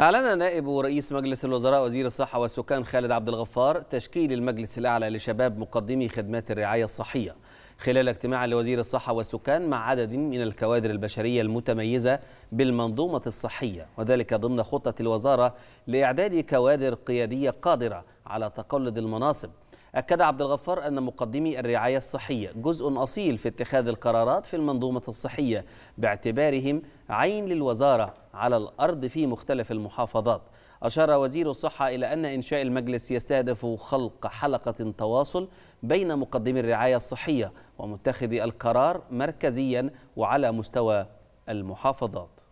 أعلن نائب رئيس مجلس الوزراء وزير الصحة والسكان خالد عبد الغفار تشكيل المجلس الأعلى لشباب مقدمي خدمات الرعاية الصحية خلال اجتماع لوزير الصحة والسكان مع عدد من الكوادر البشرية المتميزة بالمنظومة الصحية وذلك ضمن خطة الوزارة لإعداد كوادر قيادية قادرة على تقلد المناصب أكد عبد الغفار أن مقدمي الرعاية الصحية جزء أصيل في اتخاذ القرارات في المنظومة الصحية باعتبارهم عين للوزارة على الأرض في مختلف المحافظات أشار وزير الصحة إلى أن إنشاء المجلس يستهدف خلق حلقة تواصل بين مقدمي الرعاية الصحية ومتخذي القرار مركزيا وعلى مستوى المحافظات